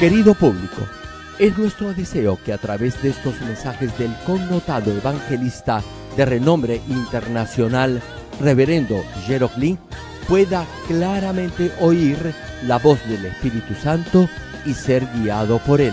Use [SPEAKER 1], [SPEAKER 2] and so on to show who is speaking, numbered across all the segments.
[SPEAKER 1] Querido público, es nuestro deseo que a través de estos mensajes del connotado evangelista de renombre internacional, Reverendo Jerome pueda claramente oír la voz del Espíritu Santo y ser guiado por él.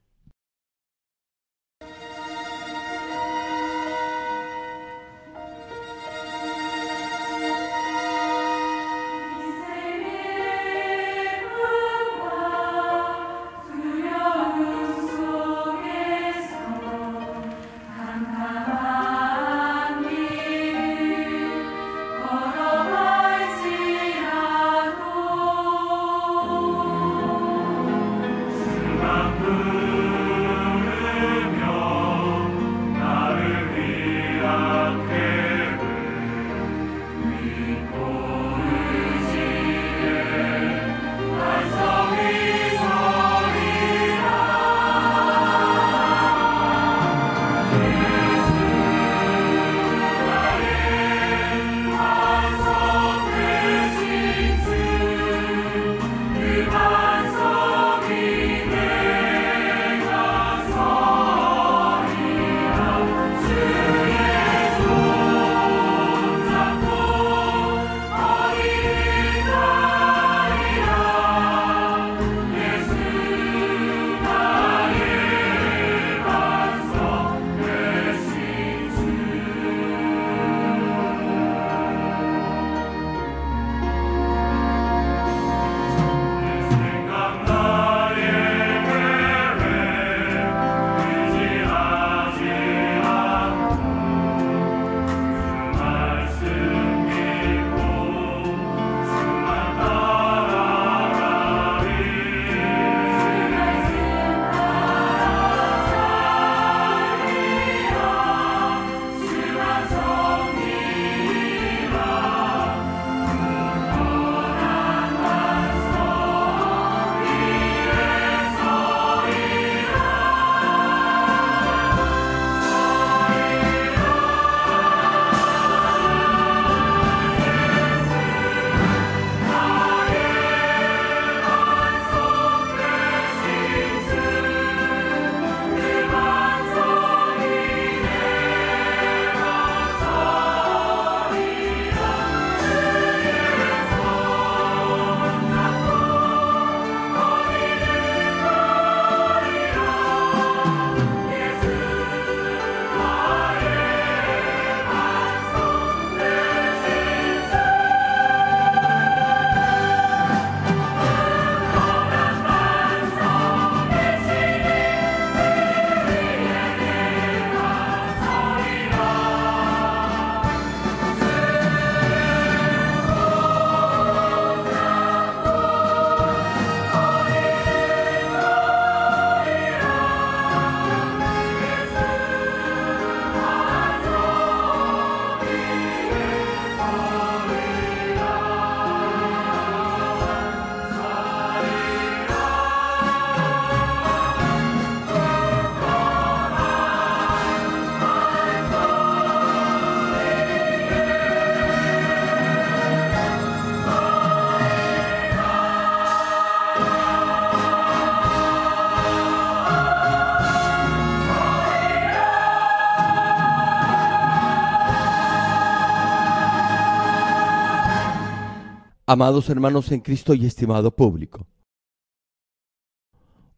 [SPEAKER 1] Amados hermanos en Cristo y estimado público,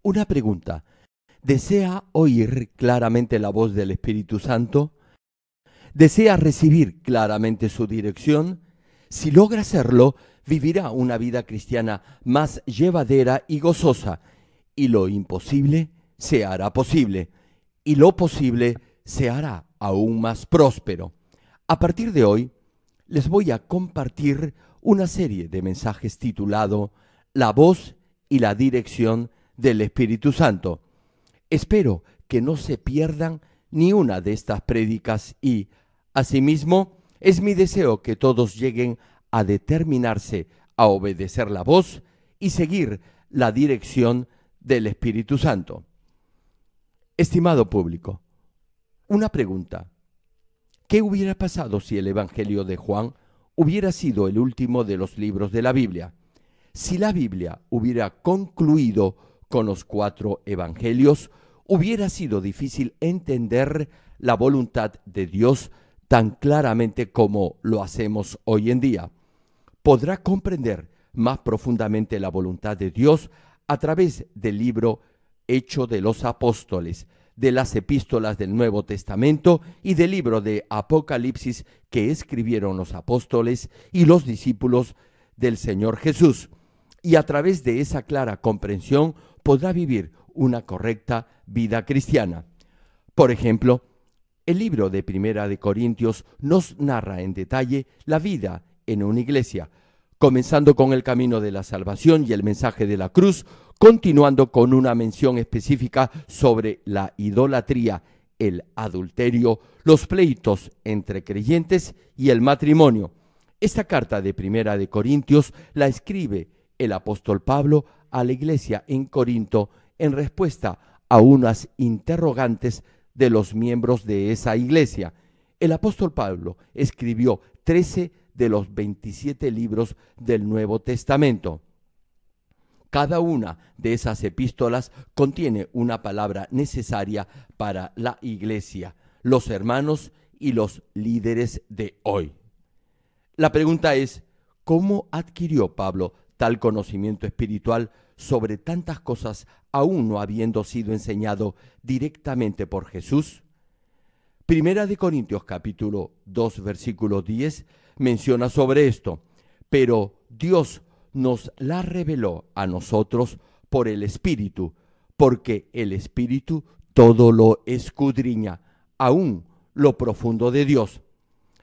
[SPEAKER 1] una pregunta. ¿Desea oír claramente la voz del Espíritu Santo? ¿Desea recibir claramente su dirección? Si logra hacerlo, vivirá una vida cristiana más llevadera y gozosa, y lo imposible se hará posible, y lo posible se hará aún más próspero. A partir de hoy, les voy a compartir una serie de mensajes titulado La voz y la dirección del Espíritu Santo. Espero que no se pierdan ni una de estas prédicas y, asimismo, es mi deseo que todos lleguen a determinarse a obedecer la voz y seguir la dirección del Espíritu Santo. Estimado público, una pregunta. ¿Qué hubiera pasado si el Evangelio de Juan hubiera sido el último de los libros de la Biblia. Si la Biblia hubiera concluido con los cuatro evangelios, hubiera sido difícil entender la voluntad de Dios tan claramente como lo hacemos hoy en día. Podrá comprender más profundamente la voluntad de Dios a través del libro Hecho de los Apóstoles, de las epístolas del Nuevo Testamento y del libro de Apocalipsis que escribieron los apóstoles y los discípulos del Señor Jesús. Y a través de esa clara comprensión podrá vivir una correcta vida cristiana. Por ejemplo, el libro de Primera de Corintios nos narra en detalle la vida en una iglesia, comenzando con el camino de la salvación y el mensaje de la cruz, continuando con una mención específica sobre la idolatría, el adulterio, los pleitos entre creyentes y el matrimonio. Esta carta de Primera de Corintios la escribe el apóstol Pablo a la iglesia en Corinto en respuesta a unas interrogantes de los miembros de esa iglesia. El apóstol Pablo escribió 13 de los 27 libros del Nuevo Testamento. Cada una de esas epístolas contiene una palabra necesaria para la iglesia, los hermanos y los líderes de hoy. La pregunta es, ¿cómo adquirió Pablo tal conocimiento espiritual sobre tantas cosas aún no habiendo sido enseñado directamente por Jesús? Primera de Corintios capítulo 2 versículo 10 menciona sobre esto, pero Dios nos la reveló a nosotros por el Espíritu, porque el Espíritu todo lo escudriña, aún lo profundo de Dios.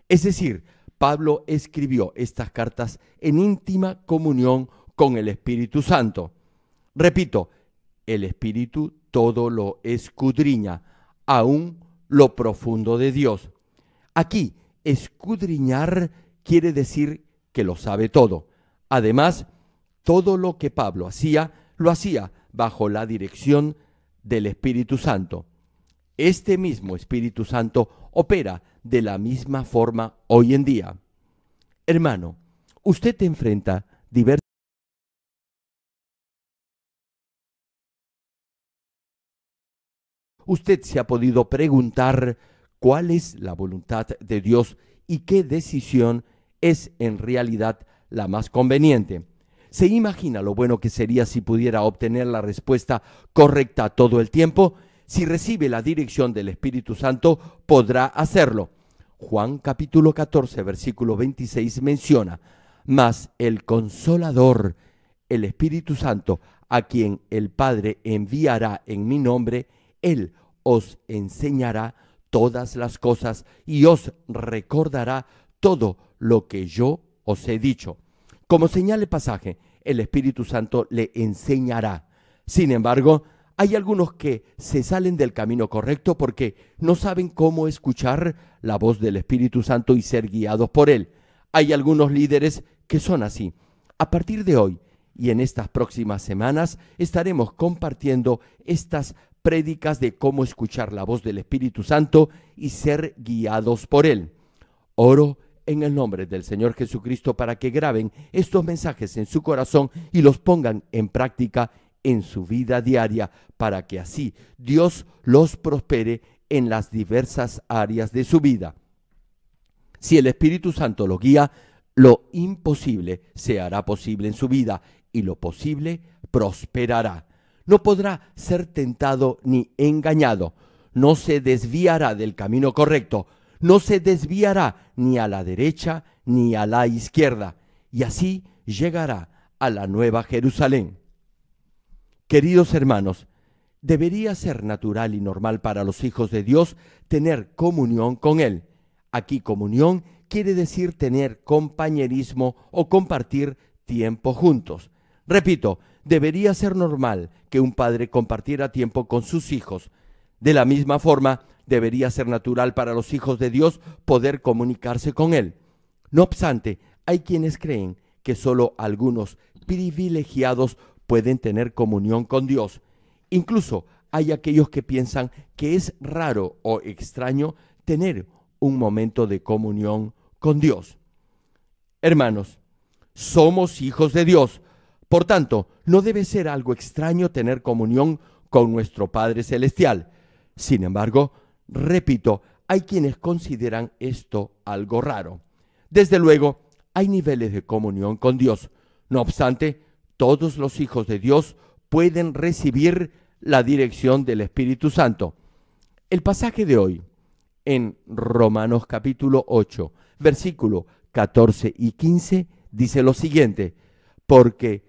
[SPEAKER 1] Es decir, Pablo escribió estas cartas en íntima comunión con el Espíritu Santo. Repito, el Espíritu todo lo escudriña, aún lo profundo de Dios. Aquí escudriñar quiere decir que lo sabe todo. Además, todo lo que Pablo hacía, lo hacía bajo la dirección del Espíritu Santo. Este mismo Espíritu Santo opera de la misma forma hoy en día. Hermano, usted te enfrenta diversos usted se ha podido preguntar cuál es la voluntad de Dios y qué decisión es en realidad la más conveniente. ¿Se imagina lo bueno que sería si pudiera obtener la respuesta correcta todo el tiempo? Si recibe la dirección del Espíritu Santo, podrá hacerlo. Juan capítulo 14, versículo 26 menciona, mas el consolador, el Espíritu Santo, a quien el Padre enviará en mi nombre, Él os enseñará todas las cosas y os recordará todo lo que yo os he dicho. Como el pasaje, el Espíritu Santo le enseñará. Sin embargo, hay algunos que se salen del camino correcto porque no saben cómo escuchar la voz del Espíritu Santo y ser guiados por él. Hay algunos líderes que son así. A partir de hoy y en estas próximas semanas estaremos compartiendo estas prédicas de cómo escuchar la voz del Espíritu Santo y ser guiados por Él. Oro en el nombre del Señor Jesucristo para que graben estos mensajes en su corazón y los pongan en práctica en su vida diaria para que así Dios los prospere en las diversas áreas de su vida. Si el Espíritu Santo los guía, lo imposible se hará posible en su vida y lo posible prosperará no podrá ser tentado ni engañado, no se desviará del camino correcto, no se desviará ni a la derecha ni a la izquierda, y así llegará a la nueva Jerusalén. Queridos hermanos, debería ser natural y normal para los hijos de Dios tener comunión con Él. Aquí comunión quiere decir tener compañerismo o compartir tiempo juntos. Repito, debería ser normal que un padre compartiera tiempo con sus hijos. De la misma forma, debería ser natural para los hijos de Dios poder comunicarse con Él. No obstante, hay quienes creen que solo algunos privilegiados pueden tener comunión con Dios. Incluso hay aquellos que piensan que es raro o extraño tener un momento de comunión con Dios. Hermanos, somos hijos de Dios, por tanto, no debe ser algo extraño tener comunión con nuestro Padre Celestial. Sin embargo, repito, hay quienes consideran esto algo raro. Desde luego, hay niveles de comunión con Dios. No obstante, todos los hijos de Dios pueden recibir la dirección del Espíritu Santo. El pasaje de hoy, en Romanos capítulo 8, versículo 14 y 15, dice lo siguiente, porque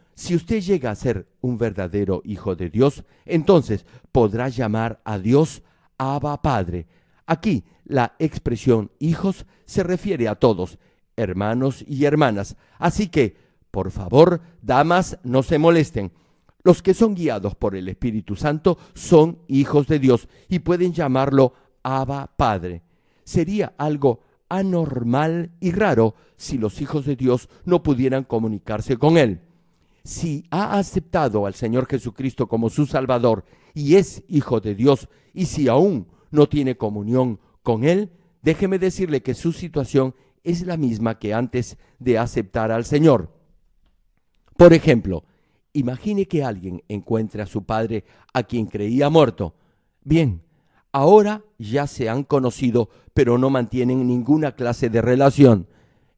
[SPEAKER 1] si usted llega a ser un verdadero hijo de Dios, entonces podrá llamar a Dios Abba Padre. Aquí la expresión hijos se refiere a todos, hermanos y hermanas. Así que, por favor, damas, no se molesten. Los que son guiados por el Espíritu Santo son hijos de Dios y pueden llamarlo Abba Padre. Sería algo anormal y raro si los hijos de Dios no pudieran comunicarse con Él si ha aceptado al Señor Jesucristo como su Salvador y es hijo de Dios, y si aún no tiene comunión con Él, déjeme decirle que su situación es la misma que antes de aceptar al Señor. Por ejemplo, imagine que alguien encuentra a su padre a quien creía muerto. Bien, ahora ya se han conocido, pero no mantienen ninguna clase de relación.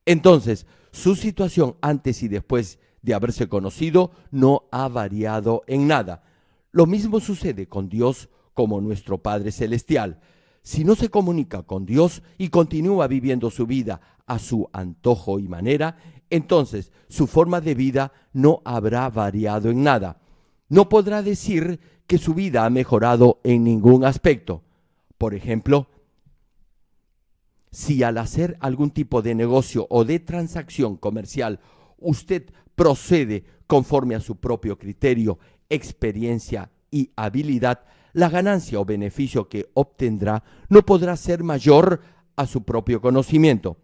[SPEAKER 1] Entonces, su situación antes y después de haberse conocido no ha variado en nada. Lo mismo sucede con Dios como nuestro Padre Celestial. Si no se comunica con Dios y continúa viviendo su vida a su antojo y manera, entonces su forma de vida no habrá variado en nada. No podrá decir que su vida ha mejorado en ningún aspecto. Por ejemplo, si al hacer algún tipo de negocio o de transacción comercial usted procede conforme a su propio criterio, experiencia y habilidad, la ganancia o beneficio que obtendrá no podrá ser mayor a su propio conocimiento.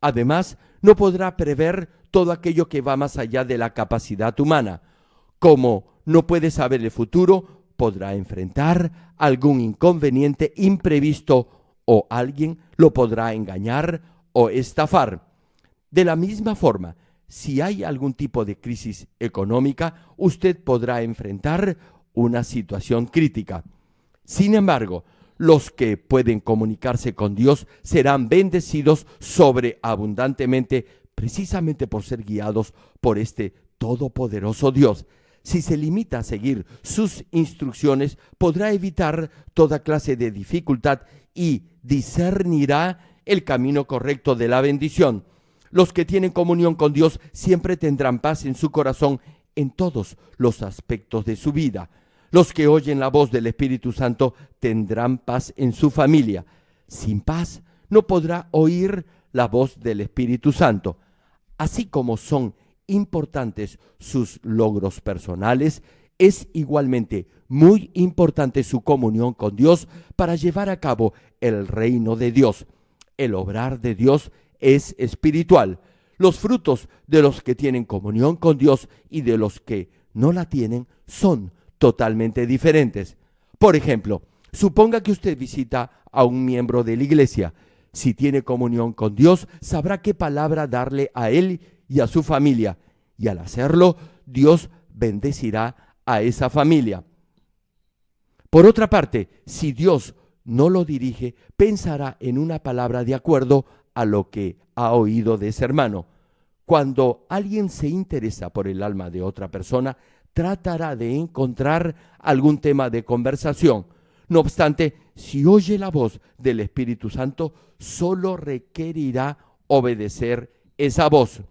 [SPEAKER 1] Además, no podrá prever todo aquello que va más allá de la capacidad humana. Como no puede saber el futuro, podrá enfrentar algún inconveniente imprevisto o alguien lo podrá engañar o estafar. De la misma forma, si hay algún tipo de crisis económica, usted podrá enfrentar una situación crítica. Sin embargo, los que pueden comunicarse con Dios serán bendecidos sobreabundantemente precisamente por ser guiados por este todopoderoso Dios. Si se limita a seguir sus instrucciones, podrá evitar toda clase de dificultad y discernirá el camino correcto de la bendición. Los que tienen comunión con Dios siempre tendrán paz en su corazón en todos los aspectos de su vida. Los que oyen la voz del Espíritu Santo tendrán paz en su familia. Sin paz no podrá oír la voz del Espíritu Santo. Así como son importantes sus logros personales, es igualmente muy importante su comunión con Dios para llevar a cabo el reino de Dios. El obrar de Dios es espiritual. Los frutos de los que tienen comunión con Dios y de los que no la tienen son totalmente diferentes. Por ejemplo, suponga que usted visita a un miembro de la iglesia. Si tiene comunión con Dios, sabrá qué palabra darle a él y a su familia. Y al hacerlo, Dios bendecirá a esa familia. Por otra parte, si Dios no lo dirige, pensará en una palabra de acuerdo a lo que ha oído de ese hermano. Cuando alguien se interesa por el alma de otra persona, tratará de encontrar algún tema de conversación. No obstante, si oye la voz del Espíritu Santo, solo requerirá obedecer esa voz.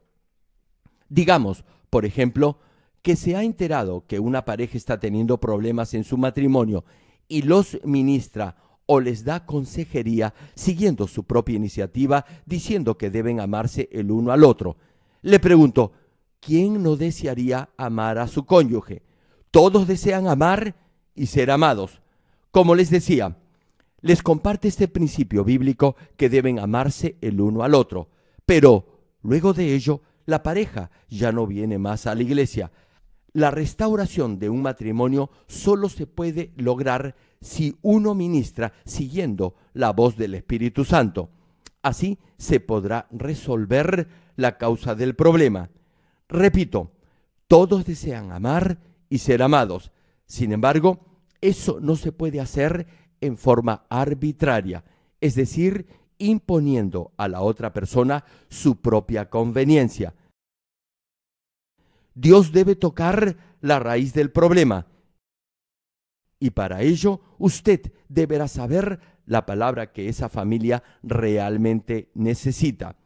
[SPEAKER 1] Digamos, por ejemplo, que se ha enterado que una pareja está teniendo problemas en su matrimonio y los ministra o les da consejería siguiendo su propia iniciativa diciendo que deben amarse el uno al otro. Le pregunto, ¿quién no desearía amar a su cónyuge? Todos desean amar y ser amados. Como les decía, les comparte este principio bíblico que deben amarse el uno al otro, pero luego de ello, la pareja ya no viene más a la iglesia. La restauración de un matrimonio solo se puede lograr si uno ministra siguiendo la voz del Espíritu Santo. Así se podrá resolver la causa del problema. Repito, todos desean amar y ser amados. Sin embargo, eso no se puede hacer en forma arbitraria, es decir, imponiendo a la otra persona su propia conveniencia. Dios debe tocar la raíz del problema, y para ello usted deberá saber la palabra que esa familia realmente necesita.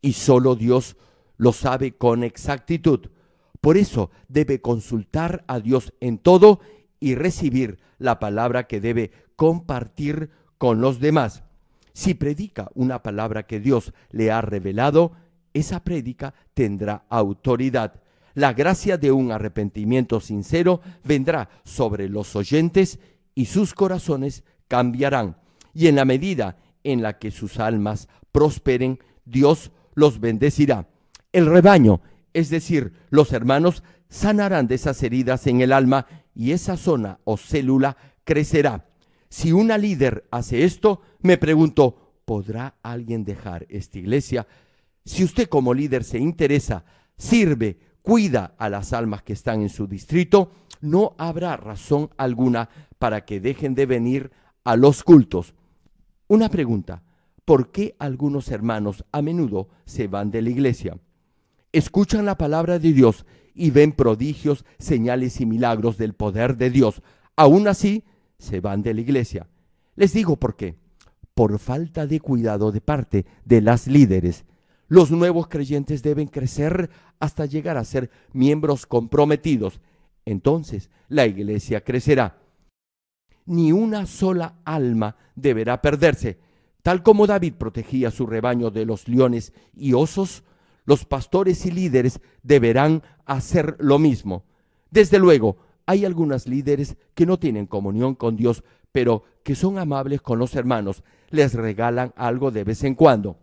[SPEAKER 1] Y solo Dios lo sabe con exactitud. Por eso debe consultar a Dios en todo y recibir la palabra que debe compartir con los demás. Si predica una palabra que Dios le ha revelado, esa prédica tendrá autoridad la gracia de un arrepentimiento sincero vendrá sobre los oyentes y sus corazones cambiarán. Y en la medida en la que sus almas prosperen, Dios los bendecirá. El rebaño, es decir, los hermanos, sanarán de esas heridas en el alma y esa zona o célula crecerá. Si una líder hace esto, me pregunto, ¿podrá alguien dejar esta iglesia? Si usted como líder se interesa, sirve, cuida a las almas que están en su distrito, no habrá razón alguna para que dejen de venir a los cultos. Una pregunta, ¿por qué algunos hermanos a menudo se van de la iglesia? Escuchan la palabra de Dios y ven prodigios, señales y milagros del poder de Dios. Aún así, se van de la iglesia. Les digo por qué. Por falta de cuidado de parte de las líderes los nuevos creyentes deben crecer hasta llegar a ser miembros comprometidos. Entonces la iglesia crecerá. Ni una sola alma deberá perderse. Tal como David protegía su rebaño de los leones y osos, los pastores y líderes deberán hacer lo mismo. Desde luego, hay algunos líderes que no tienen comunión con Dios, pero que son amables con los hermanos, les regalan algo de vez en cuando.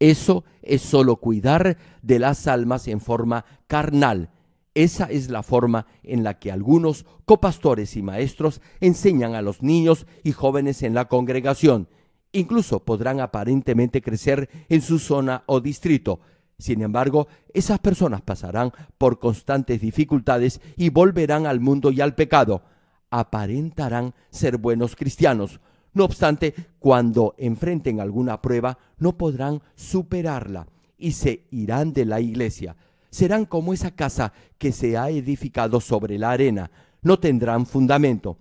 [SPEAKER 1] Eso es solo cuidar de las almas en forma carnal. Esa es la forma en la que algunos copastores y maestros enseñan a los niños y jóvenes en la congregación. Incluso podrán aparentemente crecer en su zona o distrito. Sin embargo, esas personas pasarán por constantes dificultades y volverán al mundo y al pecado. Aparentarán ser buenos cristianos, no obstante, cuando enfrenten alguna prueba, no podrán superarla y se irán de la iglesia. Serán como esa casa que se ha edificado sobre la arena. No tendrán fundamento.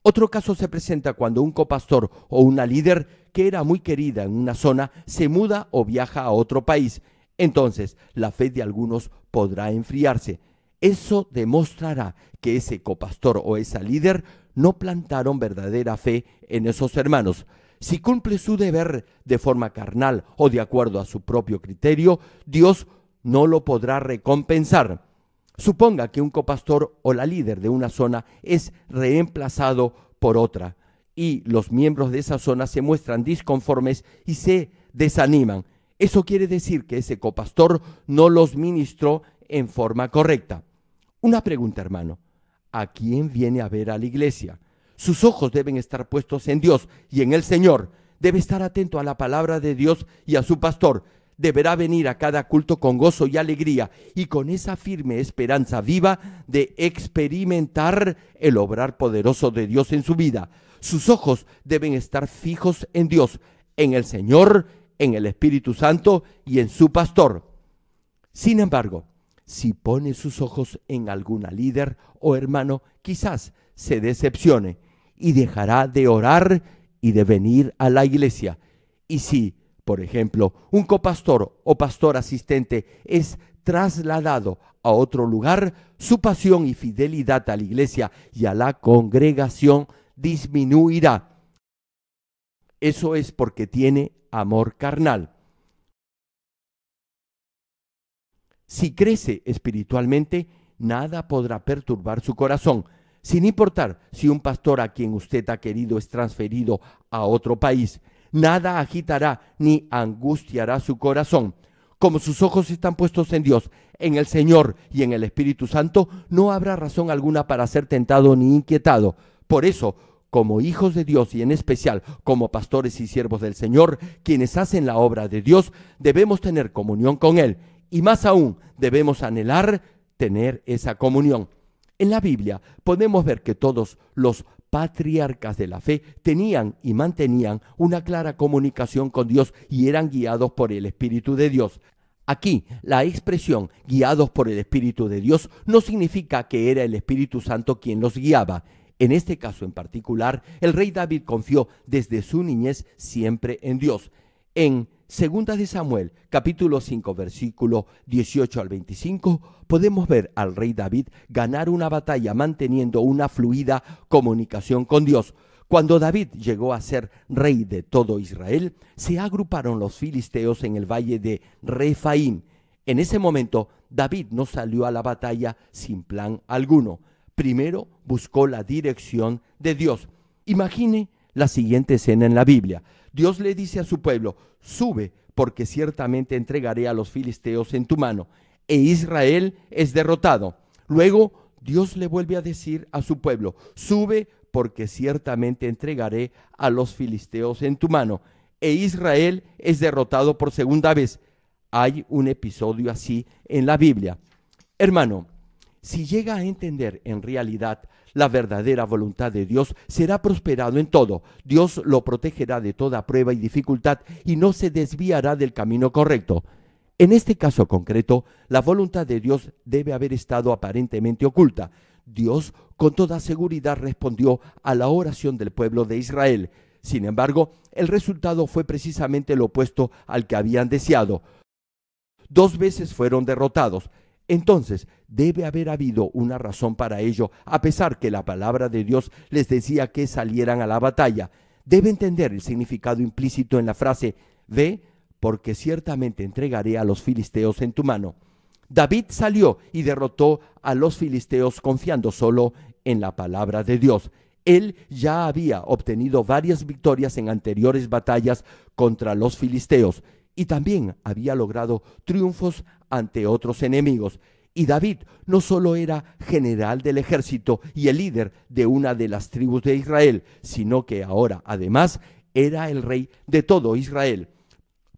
[SPEAKER 1] Otro caso se presenta cuando un copastor o una líder que era muy querida en una zona se muda o viaja a otro país. Entonces la fe de algunos podrá enfriarse. Eso demostrará que ese copastor o esa líder no plantaron verdadera fe en esos hermanos. Si cumple su deber de forma carnal o de acuerdo a su propio criterio, Dios no lo podrá recompensar. Suponga que un copastor o la líder de una zona es reemplazado por otra y los miembros de esa zona se muestran disconformes y se desaniman. Eso quiere decir que ese copastor no los ministró en forma correcta. Una pregunta, hermano a quien viene a ver a la iglesia. Sus ojos deben estar puestos en Dios y en el Señor. Debe estar atento a la palabra de Dios y a su pastor. Deberá venir a cada culto con gozo y alegría y con esa firme esperanza viva de experimentar el obrar poderoso de Dios en su vida. Sus ojos deben estar fijos en Dios, en el Señor, en el Espíritu Santo y en su pastor. Sin embargo, si pone sus ojos en alguna líder o hermano, quizás se decepcione y dejará de orar y de venir a la iglesia. Y si, por ejemplo, un copastor o pastor asistente es trasladado a otro lugar, su pasión y fidelidad a la iglesia y a la congregación disminuirá. Eso es porque tiene amor carnal. Si crece espiritualmente, nada podrá perturbar su corazón, sin importar si un pastor a quien usted ha querido es transferido a otro país. Nada agitará ni angustiará su corazón. Como sus ojos están puestos en Dios, en el Señor y en el Espíritu Santo, no habrá razón alguna para ser tentado ni inquietado. Por eso, como hijos de Dios y en especial como pastores y siervos del Señor, quienes hacen la obra de Dios, debemos tener comunión con Él y más aún, debemos anhelar tener esa comunión. En la Biblia podemos ver que todos los patriarcas de la fe tenían y mantenían una clara comunicación con Dios y eran guiados por el Espíritu de Dios. Aquí, la expresión guiados por el Espíritu de Dios no significa que era el Espíritu Santo quien los guiaba. En este caso en particular, el rey David confió desde su niñez siempre en Dios. En Segunda de Samuel, capítulo 5, versículo 18 al 25, podemos ver al rey David ganar una batalla manteniendo una fluida comunicación con Dios. Cuando David llegó a ser rey de todo Israel, se agruparon los filisteos en el valle de Refaim. En ese momento, David no salió a la batalla sin plan alguno. Primero buscó la dirección de Dios. Imagine la siguiente escena en la Biblia. Dios le dice a su pueblo, sube, porque ciertamente entregaré a los filisteos en tu mano. E Israel es derrotado. Luego Dios le vuelve a decir a su pueblo, sube, porque ciertamente entregaré a los filisteos en tu mano. E Israel es derrotado por segunda vez. Hay un episodio así en la Biblia. Hermano, si llega a entender en realidad la verdadera voluntad de Dios, será prosperado en todo. Dios lo protegerá de toda prueba y dificultad y no se desviará del camino correcto. En este caso concreto, la voluntad de Dios debe haber estado aparentemente oculta. Dios con toda seguridad respondió a la oración del pueblo de Israel. Sin embargo, el resultado fue precisamente lo opuesto al que habían deseado. Dos veces fueron derrotados, entonces, debe haber habido una razón para ello, a pesar que la palabra de Dios les decía que salieran a la batalla. Debe entender el significado implícito en la frase, ve, porque ciertamente entregaré a los filisteos en tu mano. David salió y derrotó a los filisteos confiando solo en la palabra de Dios. Él ya había obtenido varias victorias en anteriores batallas contra los filisteos y también había logrado triunfos ante otros enemigos. Y David no solo era general del ejército y el líder de una de las tribus de Israel, sino que ahora además era el rey de todo Israel.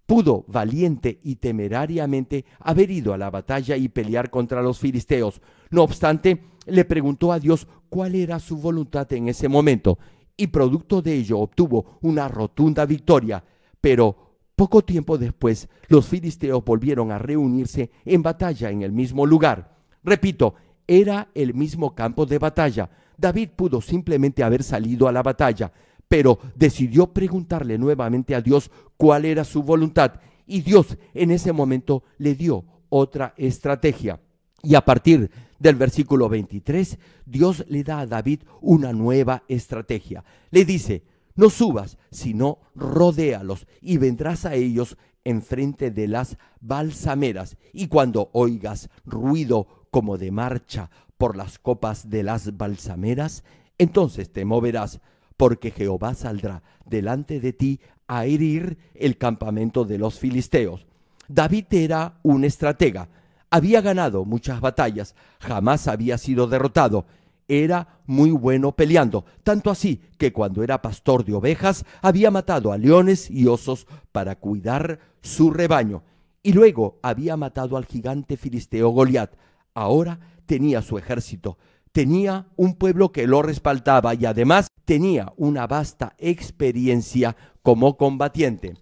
[SPEAKER 1] Pudo valiente y temerariamente haber ido a la batalla y pelear contra los filisteos. No obstante, le preguntó a Dios cuál era su voluntad en ese momento, y producto de ello obtuvo una rotunda victoria. Pero poco tiempo después, los filisteos volvieron a reunirse en batalla en el mismo lugar. Repito, era el mismo campo de batalla. David pudo simplemente haber salido a la batalla, pero decidió preguntarle nuevamente a Dios cuál era su voluntad. Y Dios en ese momento le dio otra estrategia. Y a partir del versículo 23, Dios le da a David una nueva estrategia. Le dice, no subas, sino rodéalos y vendrás a ellos enfrente de las balsameras. Y cuando oigas ruido como de marcha por las copas de las balsameras, entonces te moverás, porque Jehová saldrá delante de ti a herir el campamento de los filisteos. David era un estratega. Había ganado muchas batallas, jamás había sido derrotado era muy bueno peleando, tanto así que cuando era pastor de ovejas había matado a leones y osos para cuidar su rebaño, y luego había matado al gigante filisteo Goliat. Ahora tenía su ejército, tenía un pueblo que lo respaldaba y además tenía una vasta experiencia como combatiente.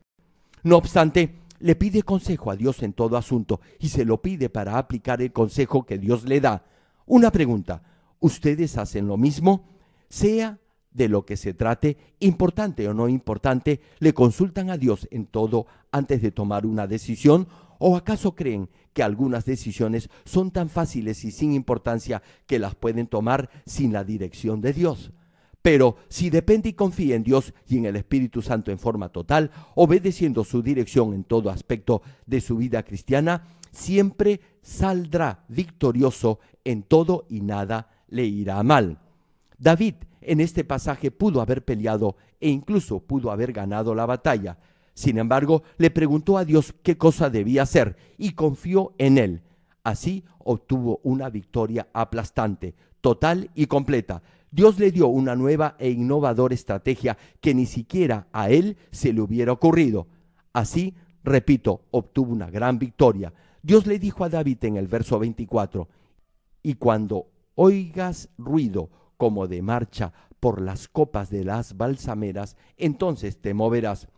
[SPEAKER 1] No obstante, le pide consejo a Dios en todo asunto y se lo pide para aplicar el consejo que Dios le da. Una pregunta, ustedes hacen lo mismo, sea de lo que se trate, importante o no importante, le consultan a Dios en todo antes de tomar una decisión, o acaso creen que algunas decisiones son tan fáciles y sin importancia que las pueden tomar sin la dirección de Dios. Pero si depende y confía en Dios y en el Espíritu Santo en forma total, obedeciendo su dirección en todo aspecto de su vida cristiana, siempre saldrá victorioso en todo y nada le irá mal. David en este pasaje pudo haber peleado e incluso pudo haber ganado la batalla. Sin embargo, le preguntó a Dios qué cosa debía hacer y confió en él. Así obtuvo una victoria aplastante, total y completa. Dios le dio una nueva e innovadora estrategia que ni siquiera a él se le hubiera ocurrido. Así, repito, obtuvo una gran victoria. Dios le dijo a David en el verso 24, y cuando oigas ruido como de marcha por las copas de las balsameras, entonces te moverás.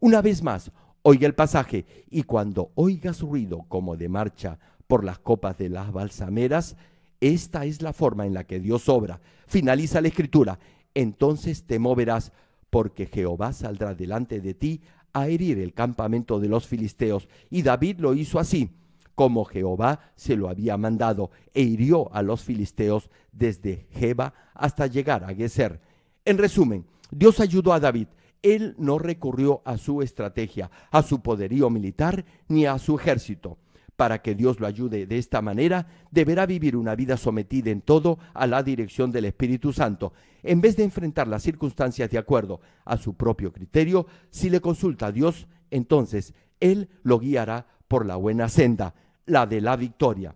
[SPEAKER 1] Una vez más, oiga el pasaje, y cuando oigas ruido como de marcha por las copas de las balsameras, esta es la forma en la que Dios obra. Finaliza la escritura, entonces te moverás, porque Jehová saldrá delante de ti a herir el campamento de los filisteos. Y David lo hizo así como Jehová se lo había mandado, e hirió a los filisteos desde Geba hasta llegar a Gezer. En resumen, Dios ayudó a David. Él no recurrió a su estrategia, a su poderío militar, ni a su ejército. Para que Dios lo ayude de esta manera, deberá vivir una vida sometida en todo a la dirección del Espíritu Santo. En vez de enfrentar las circunstancias de acuerdo a su propio criterio, si le consulta a Dios, entonces Él lo guiará por la buena senda la de la victoria.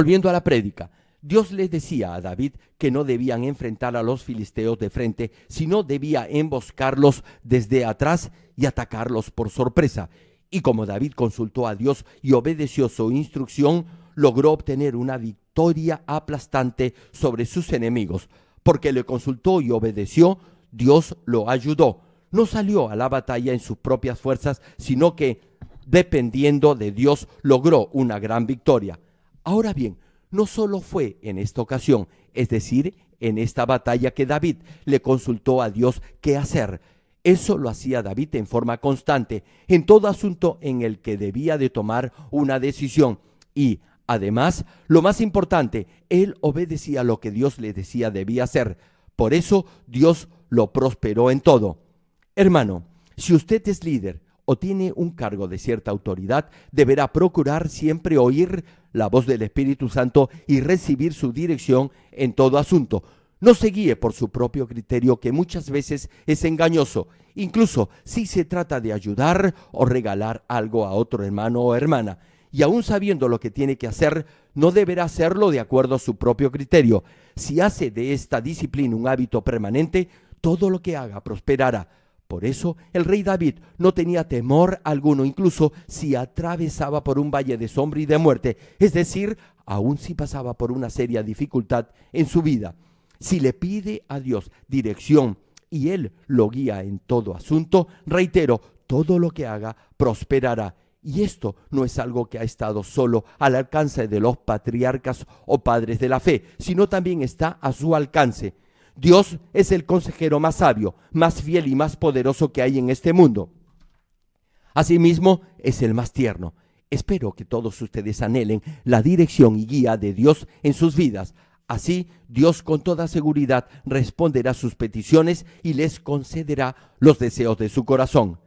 [SPEAKER 1] Volviendo a la prédica, Dios les decía a David que no debían enfrentar a los filisteos de frente, sino debía emboscarlos desde atrás y atacarlos por sorpresa. Y como David consultó a Dios y obedeció su instrucción, logró obtener una victoria aplastante sobre sus enemigos. Porque le consultó y obedeció, Dios lo ayudó. No salió a la batalla en sus propias fuerzas, sino que, dependiendo de Dios, logró una gran victoria. Ahora bien, no solo fue en esta ocasión, es decir, en esta batalla que David le consultó a Dios qué hacer. Eso lo hacía David en forma constante, en todo asunto en el que debía de tomar una decisión. Y, además, lo más importante, él obedecía lo que Dios le decía debía hacer. Por eso Dios lo prosperó en todo. Hermano, si usted es líder o tiene un cargo de cierta autoridad, deberá procurar siempre oír la voz del Espíritu Santo y recibir su dirección en todo asunto. No se guíe por su propio criterio que muchas veces es engañoso, incluso si se trata de ayudar o regalar algo a otro hermano o hermana. Y aun sabiendo lo que tiene que hacer, no deberá hacerlo de acuerdo a su propio criterio. Si hace de esta disciplina un hábito permanente, todo lo que haga prosperará. Por eso el rey David no tenía temor alguno, incluso si atravesaba por un valle de sombra y de muerte, es decir, aun si pasaba por una seria dificultad en su vida. Si le pide a Dios dirección y Él lo guía en todo asunto, reitero, todo lo que haga prosperará. Y esto no es algo que ha estado solo al alcance de los patriarcas o padres de la fe, sino también está a su alcance. Dios es el consejero más sabio, más fiel y más poderoso que hay en este mundo. Asimismo, es el más tierno. Espero que todos ustedes anhelen la dirección y guía de Dios en sus vidas. Así, Dios con toda seguridad responderá sus peticiones y les concederá los deseos de su corazón.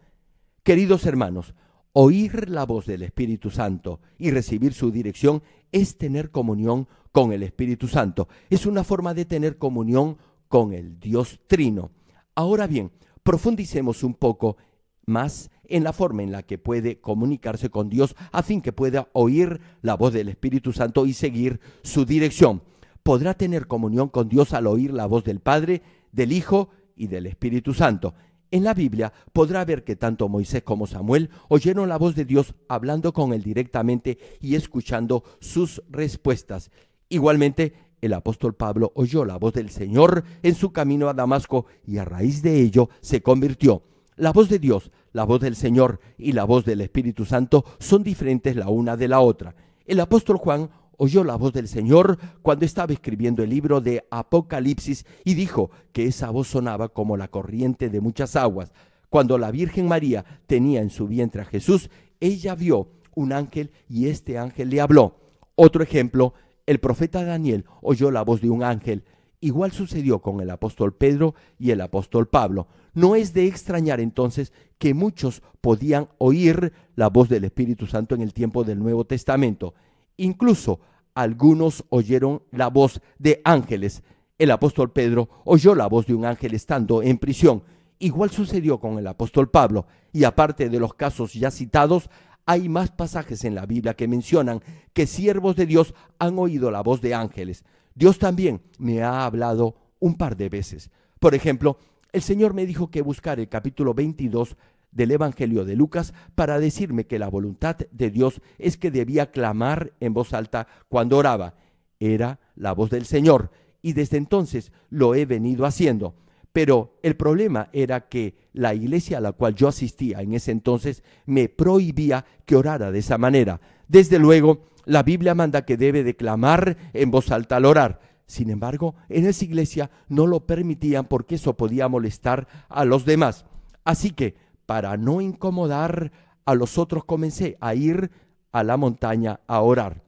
[SPEAKER 1] Queridos hermanos, oír la voz del Espíritu Santo y recibir su dirección es tener comunión con el Espíritu Santo. Es una forma de tener comunión con el Dios Trino. Ahora bien, profundicemos un poco más en la forma en la que puede comunicarse con Dios a fin que pueda oír la voz del Espíritu Santo y seguir su dirección. Podrá tener comunión con Dios al oír la voz del Padre, del Hijo y del Espíritu Santo. En la Biblia podrá ver que tanto Moisés como Samuel oyeron la voz de Dios hablando con él directamente y escuchando sus respuestas. Igualmente, el apóstol Pablo oyó la voz del Señor en su camino a Damasco y a raíz de ello se convirtió. La voz de Dios, la voz del Señor y la voz del Espíritu Santo son diferentes la una de la otra. El apóstol Juan oyó la voz del Señor cuando estaba escribiendo el libro de Apocalipsis y dijo que esa voz sonaba como la corriente de muchas aguas. Cuando la Virgen María tenía en su vientre a Jesús, ella vio un ángel y este ángel le habló. Otro ejemplo el profeta Daniel oyó la voz de un ángel. Igual sucedió con el apóstol Pedro y el apóstol Pablo. No es de extrañar entonces que muchos podían oír la voz del Espíritu Santo en el tiempo del Nuevo Testamento. Incluso algunos oyeron la voz de ángeles. El apóstol Pedro oyó la voz de un ángel estando en prisión. Igual sucedió con el apóstol Pablo. Y aparte de los casos ya citados, hay más pasajes en la Biblia que mencionan que siervos de Dios han oído la voz de ángeles. Dios también me ha hablado un par de veces. Por ejemplo, el Señor me dijo que buscar el capítulo 22 del Evangelio de Lucas para decirme que la voluntad de Dios es que debía clamar en voz alta cuando oraba. Era la voz del Señor y desde entonces lo he venido haciendo. Pero el problema era que la iglesia a la cual yo asistía en ese entonces me prohibía que orara de esa manera. Desde luego, la Biblia manda que debe declamar en voz alta al orar. Sin embargo, en esa iglesia no lo permitían porque eso podía molestar a los demás. Así que, para no incomodar a los otros, comencé a ir a la montaña a orar.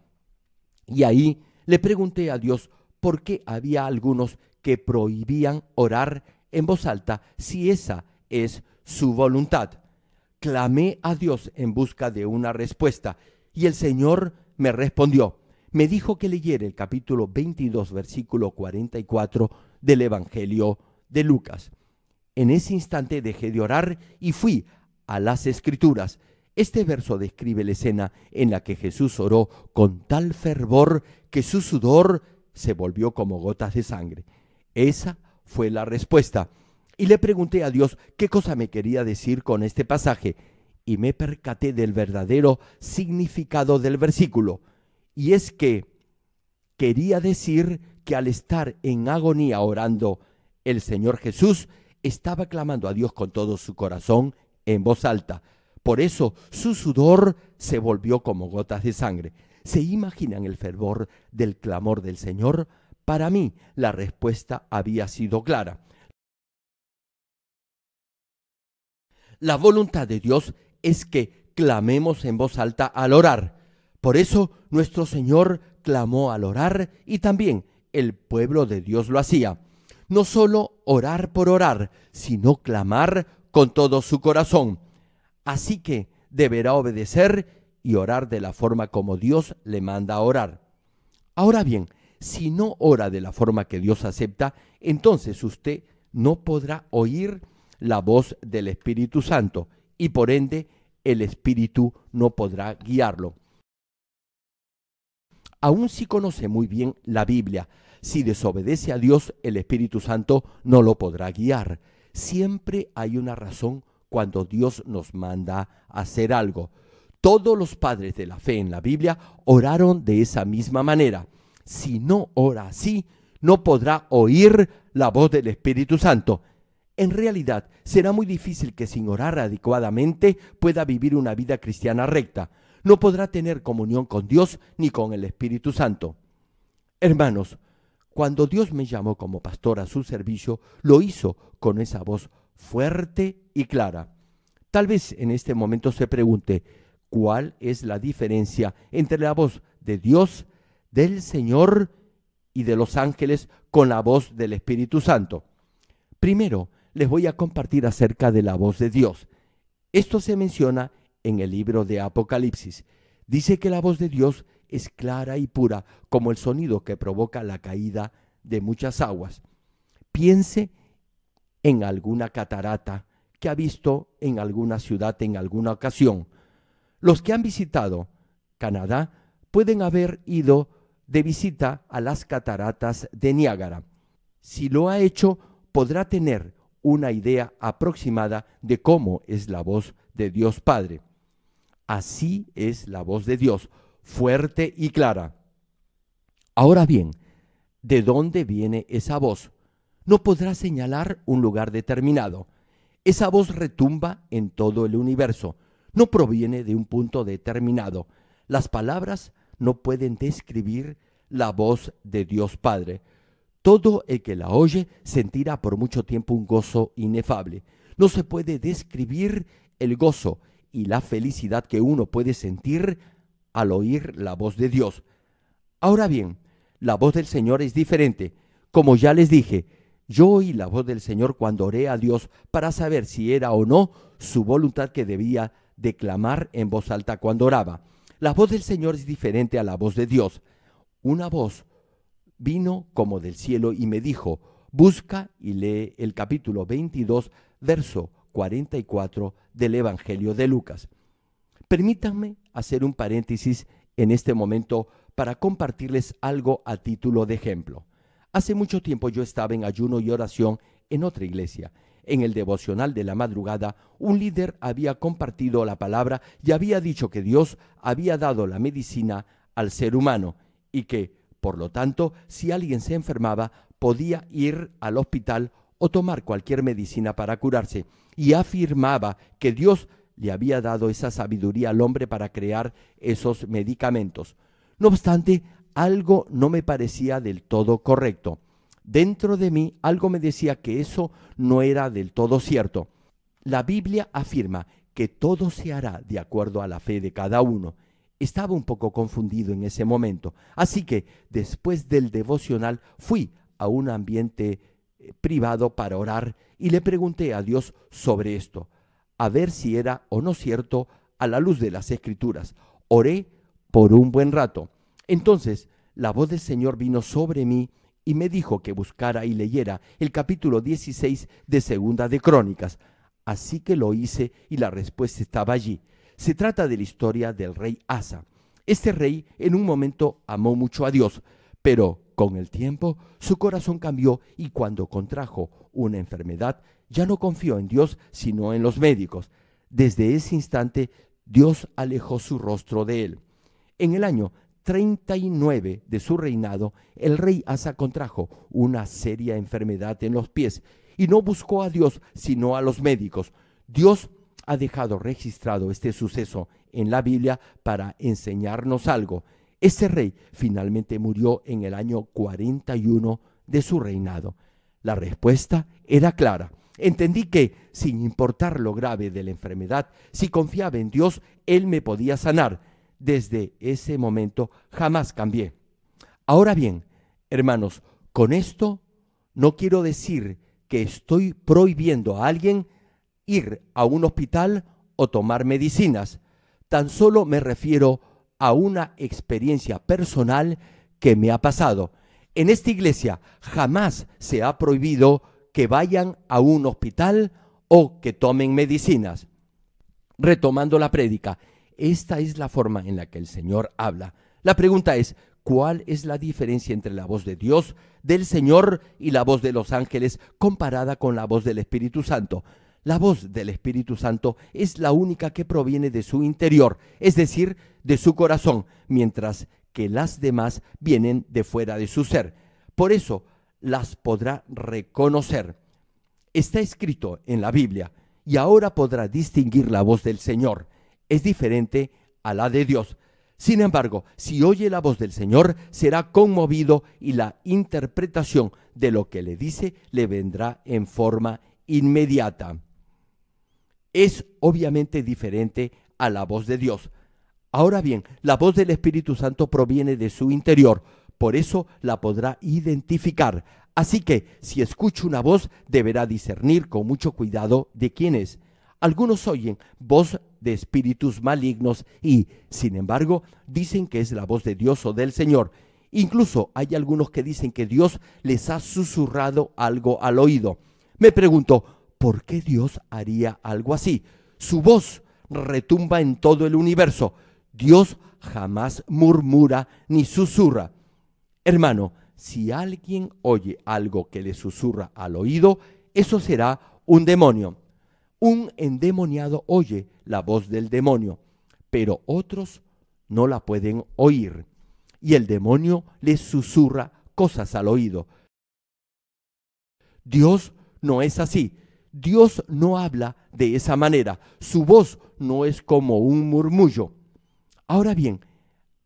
[SPEAKER 1] Y ahí le pregunté a Dios por qué había algunos que prohibían orar en voz alta si esa es su voluntad. Clamé a Dios en busca de una respuesta y el Señor me respondió. Me dijo que leyera el capítulo 22, versículo 44 del Evangelio de Lucas. En ese instante dejé de orar y fui a las Escrituras. Este verso describe la escena en la que Jesús oró con tal fervor que su sudor se volvió como gotas de sangre. Esa fue la respuesta. Y le pregunté a Dios qué cosa me quería decir con este pasaje, y me percaté del verdadero significado del versículo, y es que quería decir que al estar en agonía orando, el Señor Jesús estaba clamando a Dios con todo su corazón en voz alta. Por eso su sudor se volvió como gotas de sangre. ¿Se imaginan el fervor del clamor del Señor? Para mí, la respuesta había sido clara. La voluntad de Dios es que clamemos en voz alta al orar. Por eso nuestro Señor clamó al orar y también el pueblo de Dios lo hacía. No solo orar por orar, sino clamar con todo su corazón. Así que deberá obedecer y orar de la forma como Dios le manda a orar. Ahora bien, si no ora de la forma que Dios acepta, entonces usted no podrá oír la voz del Espíritu Santo y por ende el Espíritu no podrá guiarlo. Aun si conoce muy bien la Biblia, si desobedece a Dios, el Espíritu Santo no lo podrá guiar. Siempre hay una razón cuando Dios nos manda hacer algo. Todos los padres de la fe en la Biblia oraron de esa misma manera. Si no ora así, no podrá oír la voz del Espíritu Santo. En realidad, será muy difícil que sin orar adecuadamente pueda vivir una vida cristiana recta. No podrá tener comunión con Dios ni con el Espíritu Santo. Hermanos, cuando Dios me llamó como pastor a su servicio, lo hizo con esa voz fuerte y clara. Tal vez en este momento se pregunte, ¿cuál es la diferencia entre la voz de Dios del Señor y de los ángeles con la voz del Espíritu Santo. Primero, les voy a compartir acerca de la voz de Dios. Esto se menciona en el libro de Apocalipsis. Dice que la voz de Dios es clara y pura como el sonido que provoca la caída de muchas aguas. Piense en alguna catarata que ha visto en alguna ciudad en alguna ocasión. Los que han visitado Canadá pueden haber ido de visita a las cataratas de Niágara. Si lo ha hecho, podrá tener una idea aproximada de cómo es la voz de Dios Padre. Así es la voz de Dios, fuerte y clara. Ahora bien, ¿de dónde viene esa voz? No podrá señalar un lugar determinado. Esa voz retumba en todo el universo. No proviene de un punto determinado. Las palabras no pueden describir la voz de Dios Padre. Todo el que la oye sentirá por mucho tiempo un gozo inefable. No se puede describir el gozo y la felicidad que uno puede sentir al oír la voz de Dios. Ahora bien, la voz del Señor es diferente. Como ya les dije, yo oí la voz del Señor cuando oré a Dios para saber si era o no su voluntad que debía declamar en voz alta cuando oraba. La voz del Señor es diferente a la voz de Dios. Una voz vino como del cielo y me dijo, busca y lee el capítulo 22, verso 44 del Evangelio de Lucas. Permítanme hacer un paréntesis en este momento para compartirles algo a título de ejemplo. Hace mucho tiempo yo estaba en ayuno y oración en otra iglesia en el devocional de la madrugada, un líder había compartido la palabra y había dicho que Dios había dado la medicina al ser humano y que, por lo tanto, si alguien se enfermaba, podía ir al hospital o tomar cualquier medicina para curarse, y afirmaba que Dios le había dado esa sabiduría al hombre para crear esos medicamentos. No obstante, algo no me parecía del todo correcto dentro de mí algo me decía que eso no era del todo cierto. La Biblia afirma que todo se hará de acuerdo a la fe de cada uno. Estaba un poco confundido en ese momento, así que después del devocional fui a un ambiente eh, privado para orar y le pregunté a Dios sobre esto, a ver si era o no cierto a la luz de las escrituras. Oré por un buen rato. Entonces la voz del Señor vino sobre mí y me dijo que buscara y leyera el capítulo 16 de Segunda de Crónicas. Así que lo hice y la respuesta estaba allí. Se trata de la historia del rey Asa. Este rey en un momento amó mucho a Dios, pero con el tiempo su corazón cambió y cuando contrajo una enfermedad ya no confió en Dios sino en los médicos. Desde ese instante Dios alejó su rostro de él. En el año 39 de su reinado, el rey Asa contrajo una seria enfermedad en los pies y no buscó a Dios sino a los médicos. Dios ha dejado registrado este suceso en la Biblia para enseñarnos algo. Este rey finalmente murió en el año 41 de su reinado. La respuesta era clara. Entendí que, sin importar lo grave de la enfermedad, si confiaba en Dios, Él me podía sanar desde ese momento jamás cambié. Ahora bien, hermanos, con esto no quiero decir que estoy prohibiendo a alguien ir a un hospital o tomar medicinas. Tan solo me refiero a una experiencia personal que me ha pasado. En esta iglesia jamás se ha prohibido que vayan a un hospital o que tomen medicinas. Retomando la prédica, esta es la forma en la que el Señor habla. La pregunta es, ¿cuál es la diferencia entre la voz de Dios, del Señor y la voz de los ángeles comparada con la voz del Espíritu Santo? La voz del Espíritu Santo es la única que proviene de su interior, es decir, de su corazón, mientras que las demás vienen de fuera de su ser. Por eso las podrá reconocer. Está escrito en la Biblia y ahora podrá distinguir la voz del Señor es diferente a la de Dios. Sin embargo, si oye la voz del Señor, será conmovido y la interpretación de lo que le dice le vendrá en forma inmediata. Es obviamente diferente a la voz de Dios. Ahora bien, la voz del Espíritu Santo proviene de su interior, por eso la podrá identificar. Así que, si escucha una voz, deberá discernir con mucho cuidado de quién es. Algunos oyen voz de espíritus malignos y, sin embargo, dicen que es la voz de Dios o del Señor. Incluso hay algunos que dicen que Dios les ha susurrado algo al oído. Me pregunto, ¿por qué Dios haría algo así? Su voz retumba en todo el universo. Dios jamás murmura ni susurra. Hermano, si alguien oye algo que le susurra al oído, eso será un demonio. Un endemoniado oye la voz del demonio, pero otros no la pueden oír. Y el demonio les susurra cosas al oído. Dios no es así. Dios no habla de esa manera. Su voz no es como un murmullo. Ahora bien,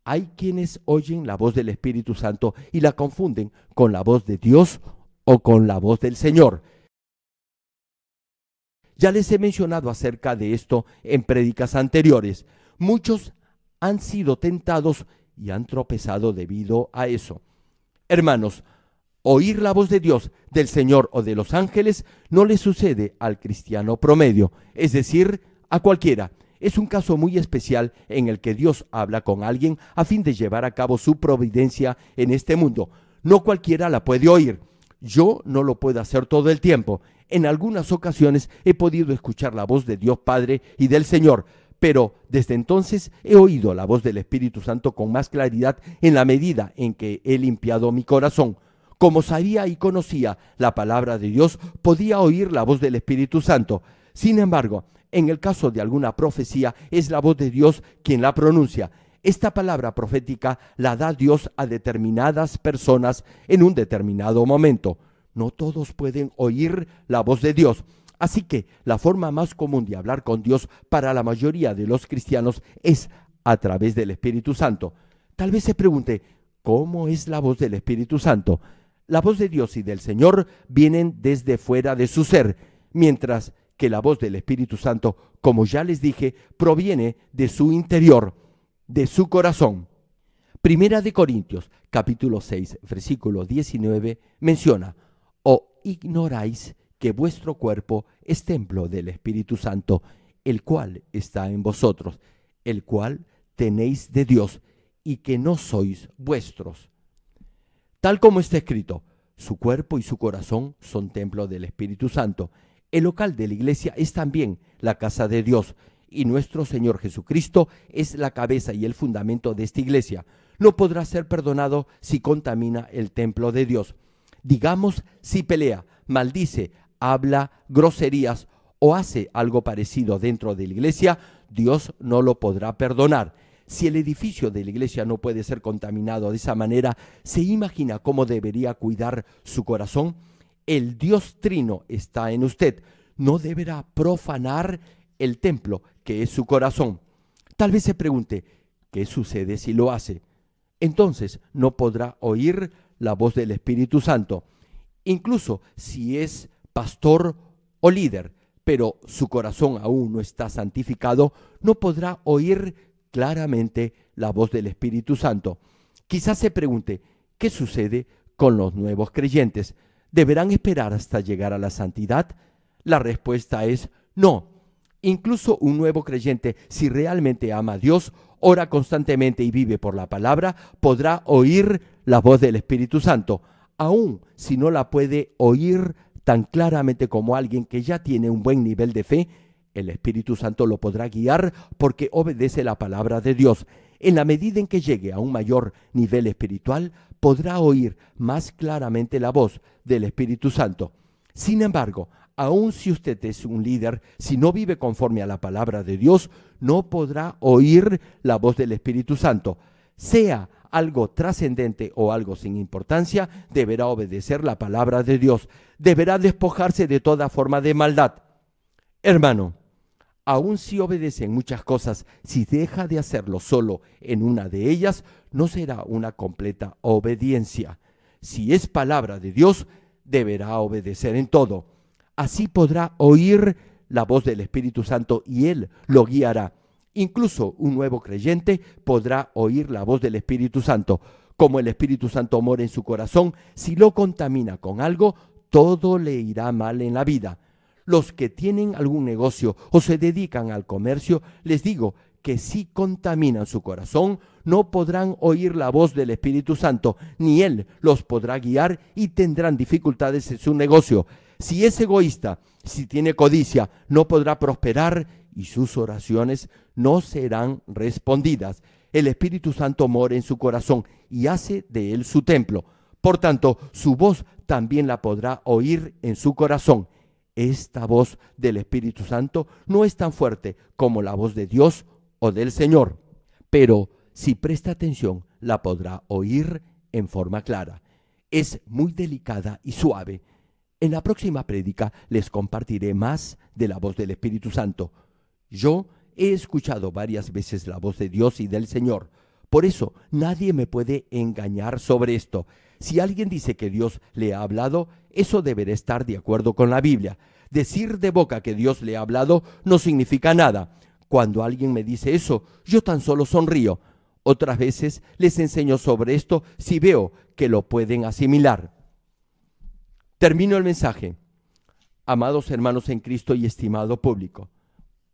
[SPEAKER 1] hay quienes oyen la voz del Espíritu Santo y la confunden con la voz de Dios o con la voz del Señor. Ya les he mencionado acerca de esto en prédicas anteriores. Muchos han sido tentados y han tropezado debido a eso. Hermanos, oír la voz de Dios, del Señor o de los ángeles no le sucede al cristiano promedio, es decir, a cualquiera. Es un caso muy especial en el que Dios habla con alguien a fin de llevar a cabo su providencia en este mundo. No cualquiera la puede oír. Yo no lo puedo hacer todo el tiempo. En algunas ocasiones he podido escuchar la voz de Dios Padre y del Señor, pero desde entonces he oído la voz del Espíritu Santo con más claridad en la medida en que he limpiado mi corazón. Como sabía y conocía la palabra de Dios, podía oír la voz del Espíritu Santo. Sin embargo, en el caso de alguna profecía, es la voz de Dios quien la pronuncia. Esta palabra profética la da Dios a determinadas personas en un determinado momento. No todos pueden oír la voz de Dios. Así que la forma más común de hablar con Dios para la mayoría de los cristianos es a través del Espíritu Santo. Tal vez se pregunte, ¿cómo es la voz del Espíritu Santo? La voz de Dios y del Señor vienen desde fuera de su ser, mientras que la voz del Espíritu Santo, como ya les dije, proviene de su interior de su corazón. Primera de Corintios, capítulo 6, versículo 19, menciona, o oh, ignoráis que vuestro cuerpo es templo del Espíritu Santo, el cual está en vosotros, el cual tenéis de Dios, y que no sois vuestros. Tal como está escrito, su cuerpo y su corazón son templo del Espíritu Santo. El local de la iglesia es también la casa de Dios, y nuestro Señor Jesucristo es la cabeza y el fundamento de esta iglesia. No podrá ser perdonado si contamina el templo de Dios. Digamos si pelea, maldice, habla groserías o hace algo parecido dentro de la iglesia, Dios no lo podrá perdonar. Si el edificio de la iglesia no puede ser contaminado de esa manera, ¿se imagina cómo debería cuidar su corazón? El Dios trino está en usted. No deberá profanar el templo que es su corazón. Tal vez se pregunte, ¿qué sucede si lo hace? Entonces no podrá oír la voz del Espíritu Santo, incluso si es pastor o líder, pero su corazón aún no está santificado, no podrá oír claramente la voz del Espíritu Santo. Quizás se pregunte, ¿qué sucede con los nuevos creyentes? ¿Deberán esperar hasta llegar a la santidad? La respuesta es no. Incluso un nuevo creyente, si realmente ama a Dios, ora constantemente y vive por la palabra, podrá oír la voz del Espíritu Santo, aun si no la puede oír tan claramente como alguien que ya tiene un buen nivel de fe, el Espíritu Santo lo podrá guiar porque obedece la palabra de Dios. En la medida en que llegue a un mayor nivel espiritual, podrá oír más claramente la voz del Espíritu Santo. Sin embargo, aun si usted es un líder, si no vive conforme a la palabra de Dios, no podrá oír la voz del Espíritu Santo. Sea algo trascendente o algo sin importancia, deberá obedecer la palabra de Dios, deberá despojarse de toda forma de maldad. Hermano, aun si obedece en muchas cosas, si deja de hacerlo solo en una de ellas, no será una completa obediencia. Si es palabra de Dios, deberá obedecer en todo. Así podrá oír la voz del Espíritu Santo y Él lo guiará. Incluso un nuevo creyente podrá oír la voz del Espíritu Santo. Como el Espíritu Santo mora en su corazón, si lo contamina con algo, todo le irá mal en la vida. Los que tienen algún negocio o se dedican al comercio, les digo que si contaminan su corazón, no podrán oír la voz del Espíritu Santo, ni Él los podrá guiar y tendrán dificultades en su negocio. Si es egoísta, si tiene codicia, no podrá prosperar y sus oraciones no serán respondidas. El Espíritu Santo mora en su corazón y hace de él su templo. Por tanto, su voz también la podrá oír en su corazón. Esta voz del Espíritu Santo no es tan fuerte como la voz de Dios o del Señor, pero si presta atención la podrá oír en forma clara. Es muy delicada y suave en la próxima prédica les compartiré más de la voz del Espíritu Santo. Yo he escuchado varias veces la voz de Dios y del Señor. Por eso nadie me puede engañar sobre esto. Si alguien dice que Dios le ha hablado, eso deberá estar de acuerdo con la Biblia. Decir de boca que Dios le ha hablado no significa nada. Cuando alguien me dice eso, yo tan solo sonrío. Otras veces les enseño sobre esto si veo que lo pueden asimilar. Termino el mensaje. Amados hermanos en Cristo y estimado público,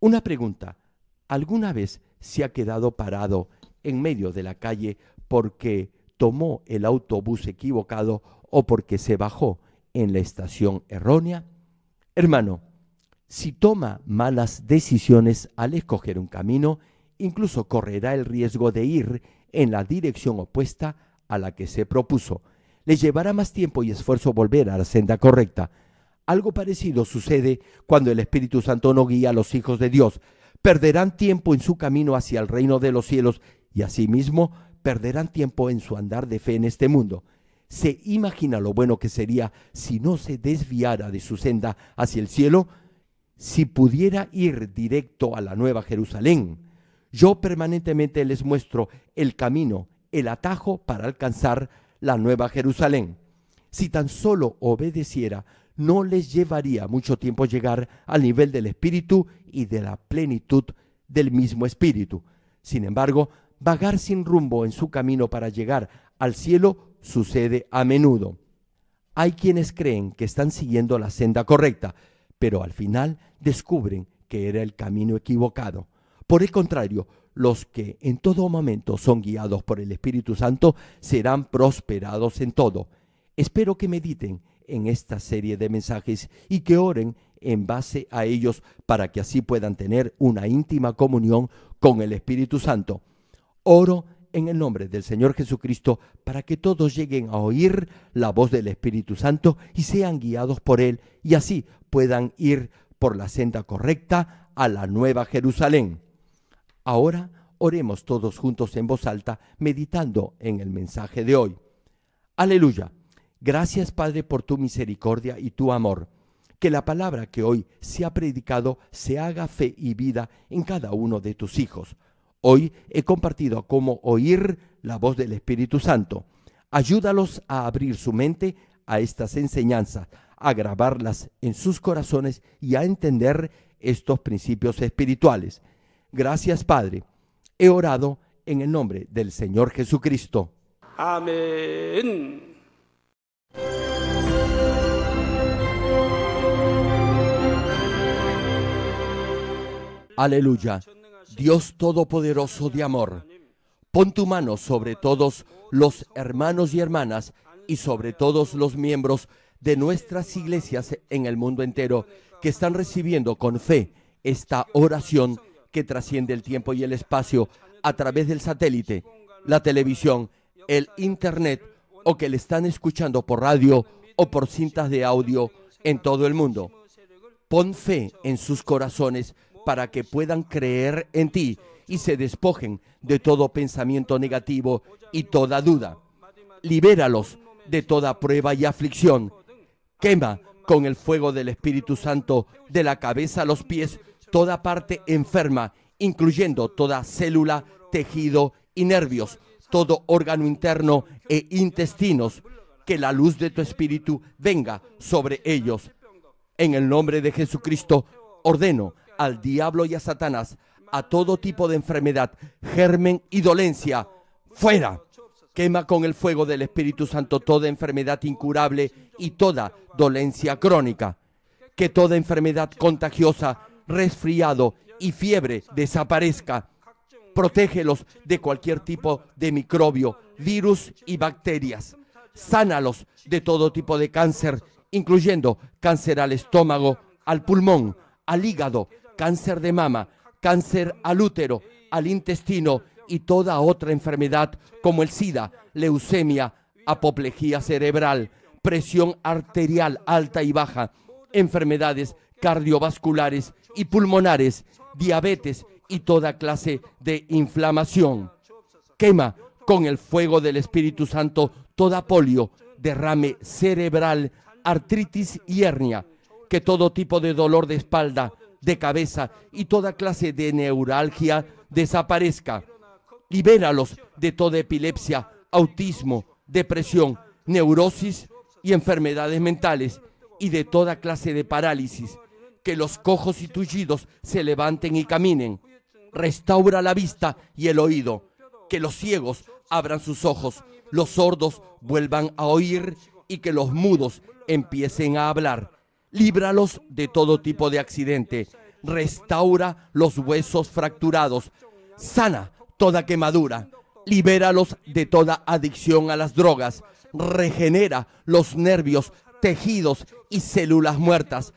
[SPEAKER 1] una pregunta. ¿Alguna vez se ha quedado parado en medio de la calle porque tomó el autobús equivocado o porque se bajó en la estación errónea? Hermano, si toma malas decisiones al escoger un camino, incluso correrá el riesgo de ir en la dirección opuesta a la que se propuso les llevará más tiempo y esfuerzo volver a la senda correcta. Algo parecido sucede cuando el Espíritu Santo no guía a los hijos de Dios. Perderán tiempo en su camino hacia el reino de los cielos y asimismo perderán tiempo en su andar de fe en este mundo. Se imagina lo bueno que sería si no se desviara de su senda hacia el cielo, si pudiera ir directo a la Nueva Jerusalén. Yo permanentemente les muestro el camino, el atajo para alcanzar la Nueva Jerusalén. Si tan solo obedeciera, no les llevaría mucho tiempo llegar al nivel del Espíritu y de la plenitud del mismo Espíritu. Sin embargo, vagar sin rumbo en su camino para llegar al cielo sucede a menudo. Hay quienes creen que están siguiendo la senda correcta, pero al final descubren que era el camino equivocado. Por el contrario, los que en todo momento son guiados por el Espíritu Santo serán prosperados en todo. Espero que mediten en esta serie de mensajes y que oren en base a ellos para que así puedan tener una íntima comunión con el Espíritu Santo. Oro en el nombre del Señor Jesucristo para que todos lleguen a oír la voz del Espíritu Santo y sean guiados por Él y así puedan ir por la senda correcta a la Nueva Jerusalén. Ahora oremos todos juntos en voz alta, meditando en el mensaje de hoy. Aleluya. Gracias Padre por tu misericordia y tu amor. Que la palabra que hoy se ha predicado se haga fe y vida en cada uno de tus hijos. Hoy he compartido cómo oír la voz del Espíritu Santo. Ayúdalos a abrir su mente a estas enseñanzas, a grabarlas en sus corazones y a entender estos principios espirituales. Gracias Padre. He orado en el nombre del Señor Jesucristo.
[SPEAKER 2] Amén.
[SPEAKER 1] Aleluya. Dios Todopoderoso de amor, pon tu mano sobre todos los hermanos y hermanas y sobre todos los miembros de nuestras iglesias en el mundo entero que están recibiendo con fe esta oración que trasciende el tiempo y el espacio a través del satélite, la televisión, el Internet o que le están escuchando por radio o por cintas de audio en todo el mundo. Pon fe en sus corazones para que puedan creer en ti y se despojen de todo pensamiento negativo y toda duda. Libéralos de toda prueba y aflicción. Quema con el fuego del Espíritu Santo de la cabeza a los pies toda parte enferma, incluyendo toda célula, tejido y nervios, todo órgano interno e intestinos. Que la luz de tu espíritu venga sobre ellos. En el nombre de Jesucristo, ordeno al diablo y a Satanás, a todo tipo de enfermedad, germen y dolencia, fuera. Quema con el fuego del Espíritu Santo toda enfermedad incurable y toda dolencia crónica. Que toda enfermedad contagiosa resfriado y fiebre desaparezca. Protégelos de cualquier tipo de microbio, virus y bacterias. Sánalos de todo tipo de cáncer, incluyendo cáncer al estómago, al pulmón, al hígado, cáncer de mama, cáncer al útero, al intestino y toda otra enfermedad como el SIDA, leucemia, apoplejía cerebral, presión arterial alta y baja, enfermedades cardiovasculares y pulmonares, diabetes y toda clase de inflamación. Quema con el fuego del Espíritu Santo toda polio, derrame cerebral, artritis y hernia, que todo tipo de dolor de espalda, de cabeza y toda clase de neuralgia desaparezca. Libéralos de toda epilepsia, autismo, depresión, neurosis y enfermedades mentales y de toda clase de parálisis que los cojos y tullidos se levanten y caminen. Restaura la vista y el oído, que los ciegos abran sus ojos, los sordos vuelvan a oír y que los mudos empiecen a hablar. Líbralos de todo tipo de accidente. Restaura los huesos fracturados. Sana toda quemadura. Libéralos de toda adicción a las drogas. Regenera los nervios, tejidos y células muertas.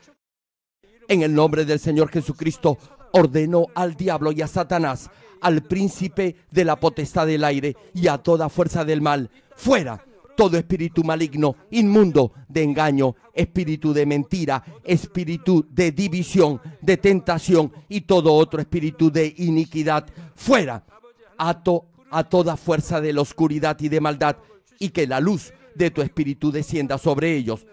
[SPEAKER 1] En el nombre del Señor Jesucristo ordenó al diablo y a Satanás, al príncipe de la potestad del aire y a toda fuerza del mal, fuera todo espíritu maligno, inmundo, de engaño, espíritu de mentira, espíritu de división, de tentación y todo otro espíritu de iniquidad, fuera, a toda fuerza de la oscuridad y de maldad, y que la luz de tu espíritu descienda sobre ellos.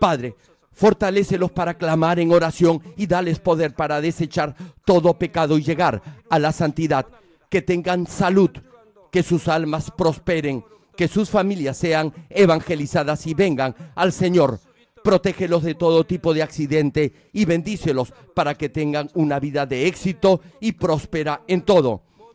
[SPEAKER 1] Padre, Fortalécelos para clamar en oración y dales poder para desechar todo pecado y llegar a la santidad. Que tengan salud, que sus almas prosperen, que sus familias sean evangelizadas y vengan al Señor. Protégelos de todo tipo de accidente y bendícelos para que tengan una vida de éxito y próspera en todo.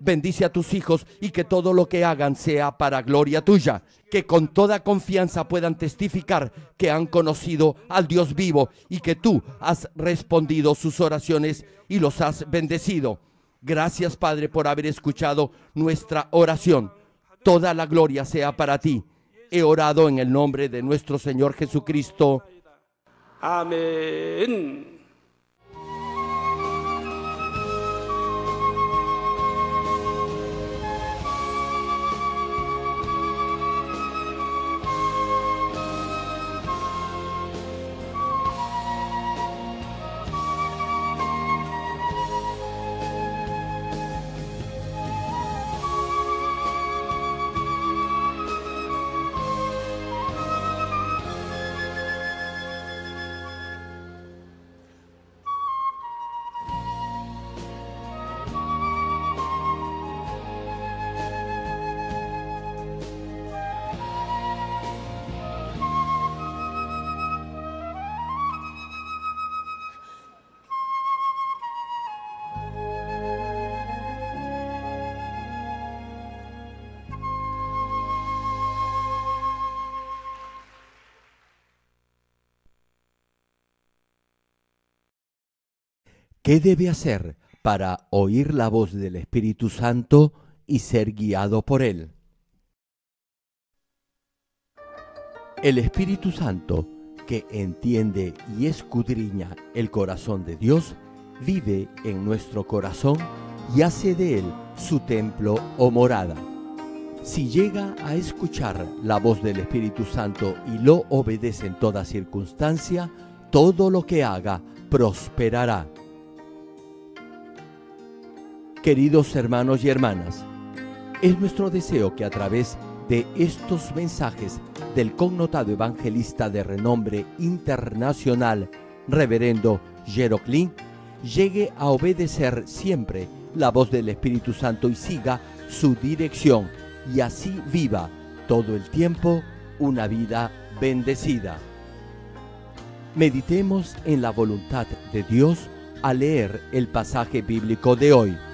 [SPEAKER 1] bendice a tus hijos y que todo lo que hagan sea para gloria tuya, que con toda confianza puedan testificar que han conocido al Dios vivo y que tú has respondido sus oraciones y los has bendecido. Gracias Padre por haber escuchado nuestra oración. Toda la gloria sea para ti. He orado en el nombre de nuestro Señor Jesucristo. Amén. ¿Qué debe hacer para oír la voz del Espíritu Santo y ser guiado por él? El Espíritu Santo, que entiende y escudriña el corazón de Dios, vive en nuestro corazón y hace de él su templo o morada. Si llega a escuchar la voz del Espíritu Santo y lo obedece en toda circunstancia, todo lo que haga prosperará. Queridos hermanos y hermanas, es nuestro deseo que a través de estos mensajes del connotado evangelista de renombre internacional, Reverendo Jeroclin, llegue a obedecer siempre la voz del Espíritu Santo y siga su dirección y así viva todo el tiempo una vida bendecida. Meditemos en la voluntad de Dios al leer el pasaje bíblico de hoy.